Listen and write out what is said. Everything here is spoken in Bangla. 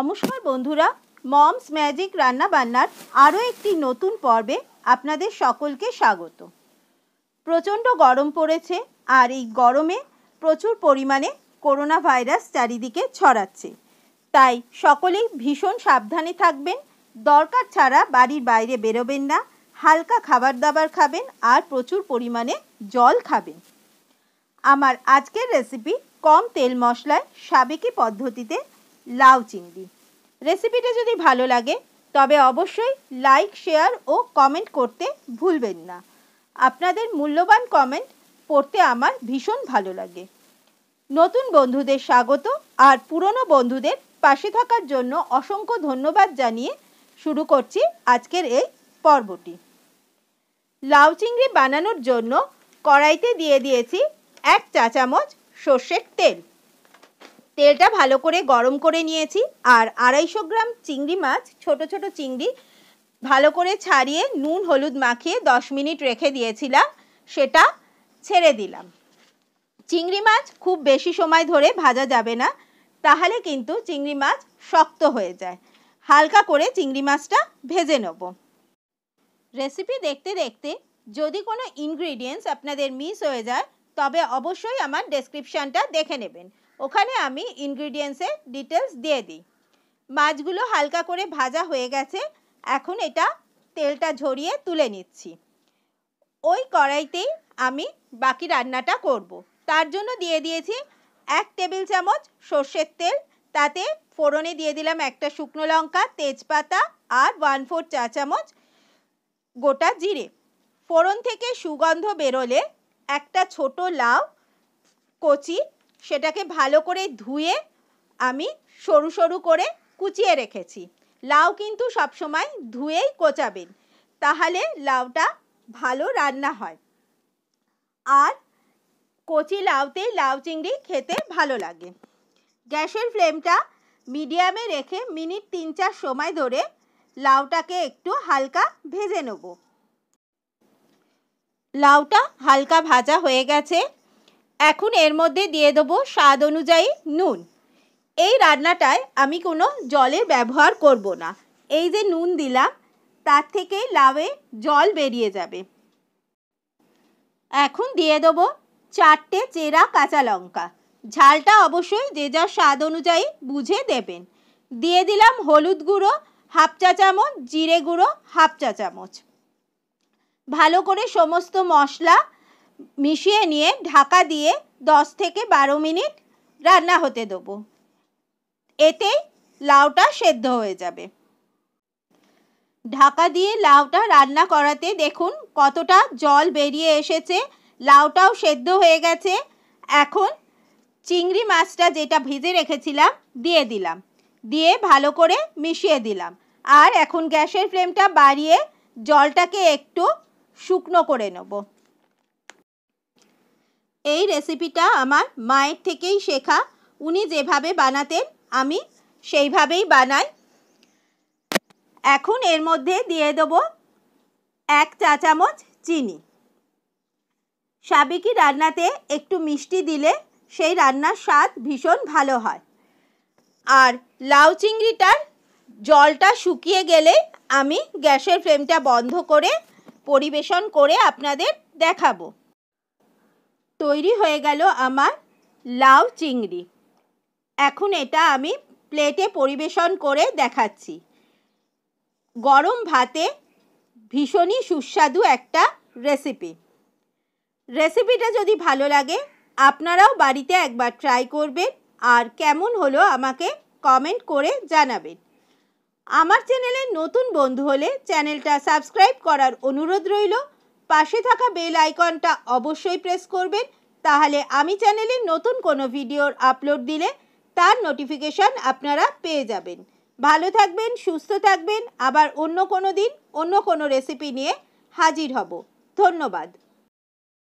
নমস্কার বন্ধুরা মমস ম্যাজিক রান্না বান্নার আরও একটি নতুন পর্বে আপনাদের সকলকে স্বাগত প্রচণ্ড গরম পড়েছে আর এই গরমে প্রচুর পরিমাণে করোনা ভাইরাস চারিদিকে ছড়াচ্ছে তাই সকলেই ভীষণ সাবধানে থাকবেন দরকার ছাড়া বাড়ির বাইরে বেরোবেন না হালকা খাবার দাবার খাবেন আর প্রচুর পরিমাণে জল খাবেন আমার আজকের রেসিপি কম তেল মশলায় সাবেকি পদ্ধতিতে লাউ চিংড়ি রেসিপিটা যদি ভালো লাগে তবে অবশ্যই লাইক শেয়ার ও কমেন্ট করতে ভুলবেন না আপনাদের মূল্যবান কমেন্ট পড়তে আমার ভীষণ ভালো লাগে নতুন বন্ধুদের স্বাগত আর পুরনো বন্ধুদের পাশে থাকার জন্য অসংখ্য ধন্যবাদ জানিয়ে শুরু করছি আজকের এই পর্বটি লাউ চিংড়ি বানানোর জন্য কড়াইতে দিয়ে দিয়েছি এক চা চামচ সর্ষের তেল তেলটা ভালো করে গরম করে নিয়েছি আর আড়াইশো গ্রাম চিংড়ি মাছ ছোট ছোট চিংড়ি ভালো করে ছাড়িয়ে নুন হলুদ মাখিয়ে দশ মিনিট রেখে দিয়েছিলাম সেটা ছেড়ে দিলাম চিংড়ি মাছ খুব বেশি সময় ধরে ভাজা যাবে না তাহলে কিন্তু চিংড়ি মাছ শক্ত হয়ে যায় হালকা করে চিংড়ি মাছটা ভেজে নেব রেসিপি দেখতে দেখতে যদি কোনো ইনগ্রিডিয়েন্টস আপনাদের মিস হয়ে যায় তবে অবশ্যই আমার ডেসক্রিপশানটা দেখে নেবেন ওখানে আমি ইনগ্রিডিয়েন্টসের ডিটেলস দিয়ে দিই মাছগুলো হালকা করে ভাজা হয়ে গেছে এখন এটা তেলটা ঝরিয়ে তুলে নিচ্ছি ওই কড়াইতেই আমি বাকি রান্নাটা করব। তার জন্য দিয়ে দিয়েছি এক টেবিল চামচ সর্ষের তেল তাতে ফোড়নে দিয়ে দিলাম একটা শুকনো লঙ্কা তেজপাতা আর ওয়ান ফোর চা চামচ গোটা জিরে ফোড়ন থেকে সুগন্ধ বেরোলে একটা ছোট লাউ কচি সেটাকে ভালো করে ধুয়ে আমি সরু সরু করে কুচিয়ে রেখেছি লাউ কিন্তু সবসময় ধুয়েই কোচাবেন তাহলে লাউটা ভালো রান্না হয় আর কচি লাউতে লাউ চিংড়ি খেতে ভালো লাগে গ্যাসের ফ্লেমটা মিডিয়ামে রেখে মিনিট তিন চার সময় ধরে লাউটাকে একটু হালকা ভেজে নেবো লাউটা হালকা ভাজা হয়ে গেছে এখন এর মধ্যে দিয়ে দেবো স্বাদ অনুযায়ী নুন এই রান্নাটায় আমি কোনো জলের ব্যবহার করব না এই যে নুন দিলাম তার থেকে লাউয়ে জল বেরিয়ে যাবে এখন দিয়ে দেবো চারটে চেরা কাঁচা লঙ্কা ঝালটা অবশ্যই যে যার স্বাদ অনুযায়ী বুঝে দেবেন দিয়ে দিলাম হলুদ গুঁড়ো হাফ চা চামচ জিরে গুঁড়ো হাফ চা চামচ ভালো করে সমস্ত মশলা মিশিয়ে নিয়ে ঢাকা দিয়ে 10 থেকে বারো মিনিট রান্না হতে দেবো এতেই লাউটা সেদ্ধ হয়ে যাবে ঢাকা দিয়ে লাউটা রান্না করাতে দেখুন কতটা জল বেরিয়ে এসেছে লাউটাও সেদ্ধ হয়ে গেছে এখন চিংড়ি মাছটা যেটা ভেজে রেখেছিলাম দিয়ে দিলাম দিয়ে ভালো করে মিশিয়ে দিলাম আর এখন গ্যাসের ফ্লেমটা বাড়িয়ে জলটাকে একটু শুকনো করে নেব এই রেসিপিটা আমার মায়ের থেকেই শেখা উনি যেভাবে বানাতেন আমি সেইভাবেই বানাই এখন এর মধ্যে দিয়ে দেব এক চা চামচ চিনি সাবেকি রান্নাতে একটু মিষ্টি দিলে সেই রান্নার স্বাদ ভীষণ ভালো হয় আর লাউ চিংড়িটার জলটা শুকিয়ে গেলে আমি গ্যাসের ফ্লেমটা বন্ধ করে পরিবেশন করে আপনাদের দেখাবো তৈরি হয়ে গেল আমার লাউ চিংড়ি এখন এটা আমি প্লেটে পরিবেশন করে দেখাচ্ছি গরম ভাতে ভীষণই সুস্বাদু একটা রেসিপি রেসিপিটা যদি ভালো লাগে আপনারাও বাড়িতে একবার ট্রাই করবেন আর কেমন হলো আমাকে কমেন্ট করে জানাবেন আমার চ্যানেলে নতুন বন্ধু হলে চ্যানেলটা সাবস্ক্রাইব করার অনুরোধ রইল পাশে থাকা বেল আইকনটা অবশ্যই প্রেস করবেন তাহলে আমি চ্যানেলে নতুন কোনো ভিডিওর আপলোড দিলে তার নোটিফিকেশান আপনারা পেয়ে যাবেন ভালো থাকবেন সুস্থ থাকবেন আবার অন্য কোনো দিন অন্য কোনো রেসিপি নিয়ে হাজির হব ধন্যবাদ